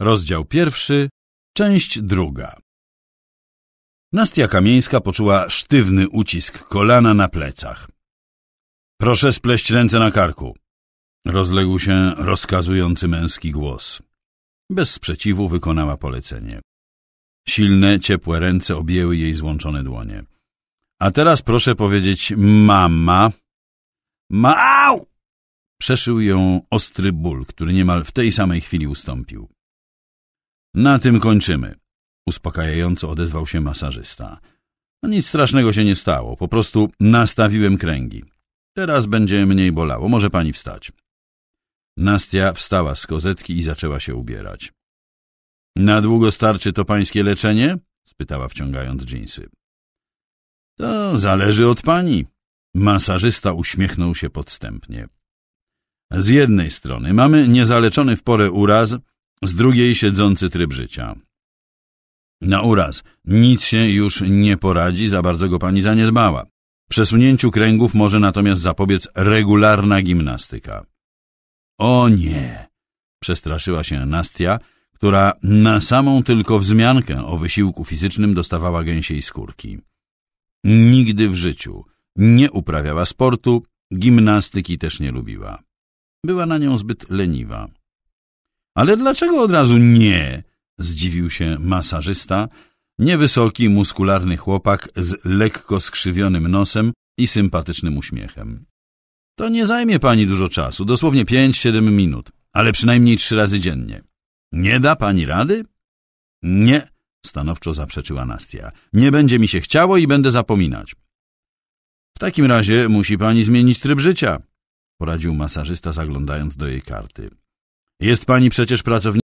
Rozdział pierwszy, część druga. Nastia Kamieńska poczuła sztywny ucisk kolana na plecach. Proszę spleść ręce na karku. Rozległ się rozkazujący męski głos. Bez sprzeciwu wykonała polecenie. Silne, ciepłe ręce objęły jej złączone dłonie. A teraz proszę powiedzieć mama. Mał! Przeszył ją ostry ból, który niemal w tej samej chwili ustąpił. Na tym kończymy, uspokajająco odezwał się masażysta. No nic strasznego się nie stało, po prostu nastawiłem kręgi. Teraz będzie mniej bolało, może pani wstać. Nastia wstała z kozetki i zaczęła się ubierać. Na długo starczy to pańskie leczenie? spytała wciągając dżinsy. To zależy od pani. Masażysta uśmiechnął się podstępnie. Z jednej strony mamy niezaleczony w porę uraz, z drugiej siedzący tryb życia. Na uraz, nic się już nie poradzi, za bardzo go pani zaniedbała. Przesunięciu kręgów może natomiast zapobiec regularna gimnastyka. O nie! Przestraszyła się Nastia, która na samą tylko wzmiankę o wysiłku fizycznym dostawała gęsiej skórki. Nigdy w życiu nie uprawiała sportu, gimnastyki też nie lubiła. Była na nią zbyt leniwa. Ale dlaczego od razu nie? Zdziwił się masażysta, niewysoki, muskularny chłopak z lekko skrzywionym nosem i sympatycznym uśmiechem. To nie zajmie pani dużo czasu, dosłownie 5-7 minut, ale przynajmniej trzy razy dziennie. Nie da pani rady? Nie, stanowczo zaprzeczyła Nastia. Nie będzie mi się chciało i będę zapominać. W takim razie musi pani zmienić tryb życia, poradził masażysta zaglądając do jej karty. Jest pani przecież pracownikiem